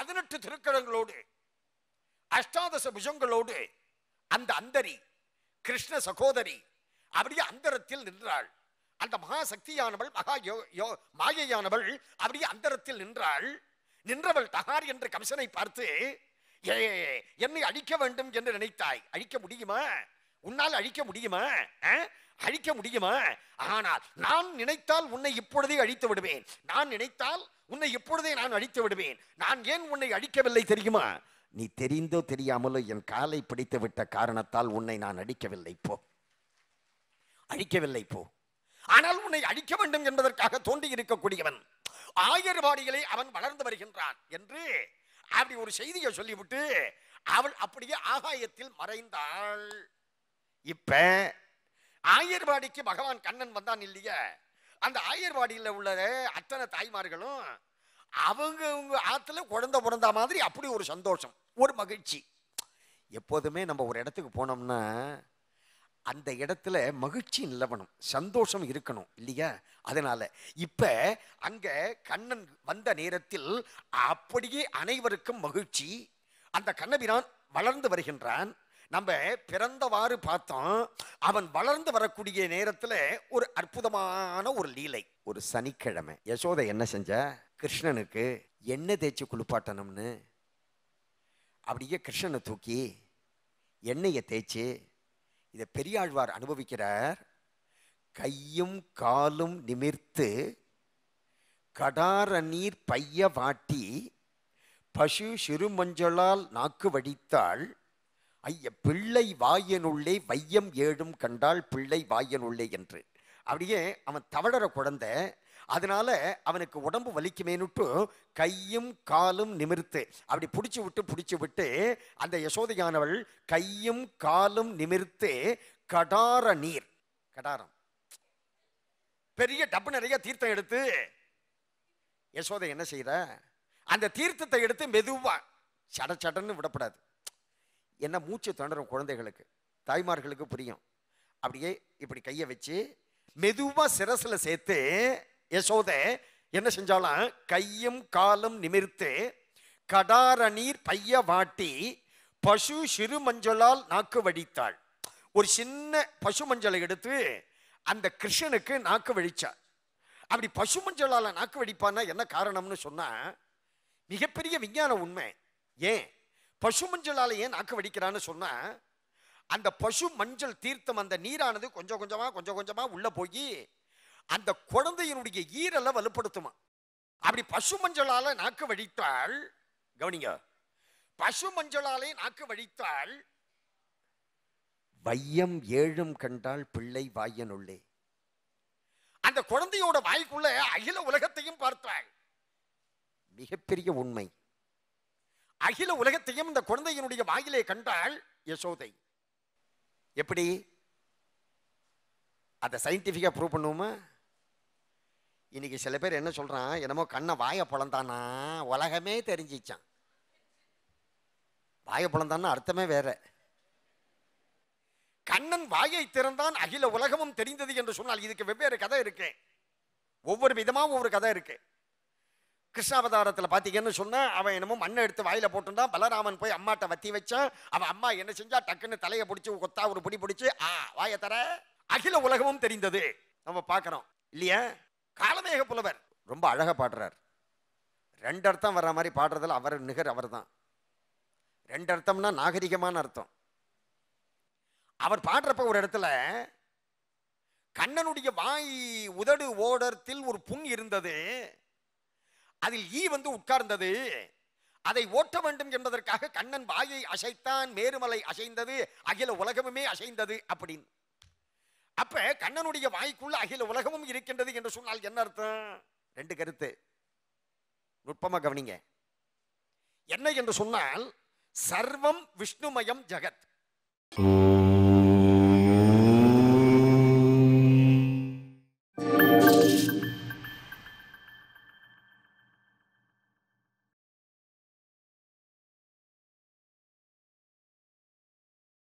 பதினெட்டு திருக்கடங்களோடு அஷ்டாதச புஜங்களோடு அந்த அந்தரி கிருஷ்ண சகோதரி அப்படியே அந்தரத்தில் நின்றாள் அந்த மகாசக்தியானவள் மகா யோ யோ மாயையானவள் அப்படியே அந்தரத்தில் நின்றாள் நின்றவள் தகார் என்று கம்சனை பார்த்து ஏ என்னை அழிக்க வேண்டும் என்று நினைத்தாய் அழிக்க முடியுமா உன்னால் அழிக்க முடியுமா அழிக்க முடியுமா ஆனால் நான் நினைத்தால் உன்னை இப்பொழுதே அழித்து விடுவேன் நான் நினைத்தால் உன்னை இப்பொழுதே நான் அழித்து விடுவேன் நான் ஏன் உன்னை அழிக்கவில்லை தெரியுமா நீ தெரிந்தோ தெரியாமலோ என் காலை பிடித்து விட்ட காரணத்தால் உன்னை நான் அடிக்கவில்லை போ அழிக்கவில்லை போ ஆனால் உன்னை அழிக்க வேண்டும் என்பதற்காக தோண்டி இருக்கக்கூடியவன் ஆயர்வாடிகளை அவன் வளர்ந்து வருகின்றான் என்று அப்படி ஒரு செய்தியை சொல்லிவிட்டு அவள் அப்படியே ஆகாயத்தில் மறைந்தாள் இப்ப ஆயர்வாடிக்கு பகவான் கண்ணன் வந்தான் இல்லையா அந்த ஆயர்வாடியில் உள்ள அத்தனை தாய்மார்களும் அவங்க அவங்க ஆற்றுல குழந்த பிறந்த மாதிரி அப்படி ஒரு சந்தோஷம் ஒரு மகிழ்ச்சி எப்போதுமே நம்ம ஒரு இடத்துக்கு போனோம்னா அந்த இடத்துல மகிழ்ச்சி நிலவணும் சந்தோஷம் இருக்கணும் இல்லையா அதனால இப்ப அங்க கண்ணன் வந்த நேரத்தில் அப்படியே அனைவருக்கும் மகிழ்ச்சி அந்த கண்ணபிரான் வளர்ந்து வருகின்றான் நம்ம பிறந்தவாறு பார்த்தோம் அவன் வளர்ந்து வரக்கூடிய நேரத்தில் ஒரு அற்புதமான ஒரு லீலை ஒரு சனிக்கிழமை யசோதை என்ன செஞ்ச கிருஷ்ணனுக்கு எண்ணெய் தேய்ச்சி குளிப்பாட்டணும்னு அப்படியே கிருஷ்ணனை தூக்கி எண்ணெயை தேய்ச்சி இதை பெரியாழ்வார் அனுபவிக்கிறார் கையும் காலும் நிமிர்த்து கடார நீர் பைய வாட்டி பசு சிறு மஞ்சளால் நாக்கு வடித்தாள் ஐய பிள்ளை வாயனுள்ளே வையம் ஏழும் கண்டால் பிள்ளை வாயனுள்ளே என்று அப்படியே அவன் தவழற குழந்த அதனால அவனுக்கு உடம்பு வலிக்குமேனுட்டு கையும் காலும் நிமிர்த்து அப்படி பிடிச்சி விட்டு பிடிச்சி விட்டு அந்த யசோதையானவள் கையும் காலும் நிமிர்த்து கடார நீர் கடாரம் பெரிய டப்பு நிறைய தீர்த்தம் எடுத்து யசோதை என்ன செய்யற அந்த தீர்த்தத்தை எடுத்து மெதுவா சட சடன்னு விடப்படாது என்ன மூச்சு திணறும் குழந்தைகளுக்கு தாய்மார்களுக்கு புரியும் அப்படியே இப்படி கையை வச்சு மெதுவாக சிரசில் சேர்த்து யசோத என்ன செஞ்சாலும் கையும் காலும் நிமிர்த்து நீர் பைய வாட்டி பசு சிறு மஞ்சளால் நாக்கு வடித்தாள் ஒரு சின்ன பசு மஞ்சளை எடுத்து அந்த கிருஷ்ணனுக்கு நாக்கு வடித்தாள் அப்படி பசு மஞ்சளால் நாக்கு வடிப்பான்னா என்ன காரணம்னு சொன்னால் மிகப்பெரிய விஞ்ஞான உண்மை ஏன் பசு மஞ்சளால் ஏன் நாக்கு வடிக்கிறான்னு சொன்னால் அந்த பசு மஞ்சள் தீர்த்தம் அந்த நீரானது கொஞ்சம் கொஞ்சமாக கொஞ்சம் கொஞ்சமாக உள்ளே போய் அந்த குழந்தையினுடைய ஈரலை வலுப்படுத்துமா அப்படி பசு மஞ்சளால் நாக்கு வழித்தால் கவனிங்க பசு மஞ்சளாலே நாக்கு வழித்தால் வையம் ஏழும் கண்டால் பிள்ளை வாயனுள்ளே அந்த குழந்தையோட வாய்க்குள்ள அகில உலகத்தையும் பார்த்தாள் மிகப்பெரிய உண்மை அகில உலகத்தையும் இந்த குழந்தையினுடைய வாயிலே கண்டாள் யசோதை எப்படி அதை சயின்டிஃபிக்காக ப்ரூவ் பண்ணுவோமா இன்னைக்கு சில பேர் என்ன சொல்கிறான் என்னமோ கண்ணை வாயை பழந்தானா உலகமே தெரிஞ்சிச்சான் வாயை பழந்தான்னு அர்த்தமே வேற கண்ணன் வாயை திறந்தான் அகில உலகமும் தெரிந்தது என்று சொன்னால் இதுக்கு வெவ்வேறு கதை இருக்கு ஒவ்வொரு விதமாக ஒவ்வொரு கதை இருக்குது கிருஷ்ணாவதாரத்தில் பார்த்தீங்கன்னு சொன்னால் அவன் என்னமோ மண்ணை எடுத்து வாயில் போட்டுருந்தான் பலராமன் போய் அம்மாட்ட வத்தி வச்சான் அவன் அம்மா என்ன செஞ்சா டக்குன்னு தலையை பிடிச்சி கொத்தா ஒரு பிடி பிடிச்சி ஆ வாய தர அகில உலகமும் தெரிந்தது நம்ம பார்க்குறோம் இல்லையா காலமேக புலவர் ரொம்ப அழகாக பாடுறார் ரெண்டு அர்த்தம் வர்ற மாதிரி பாடுறதில் அவர் நிகர் அவர் தான் ரெண்டு அர்த்தம்னா நாகரிகமான அர்த்தம் அவர் பாடுறப்ப ஒரு இடத்துல கண்ணனுடைய வாய் உதடு ஓடத்தில் ஒரு புண் இருந்தது அதில் ஈ வந்து உட்கார்ந்தது அதை ஓட்ட வேண்டும் என்பதற்காக கண்ணன் வாயை அசைத்தான் மேருமலை அசைந்தது அகில உலகமுமே அசைந்தது அப்படின்னு அப்ப கண்ணனுடைய வாய்க்குள்ள அகில உலகமும் இருக்கின்றது என்று சொன்னால் என்ன அர்த்தம் ரெண்டு கருத்து நுட்பமா கவனிங்க என்ன என்று சொன்னால் சர்வம் விஷ்ணுமயம் ஜெகத்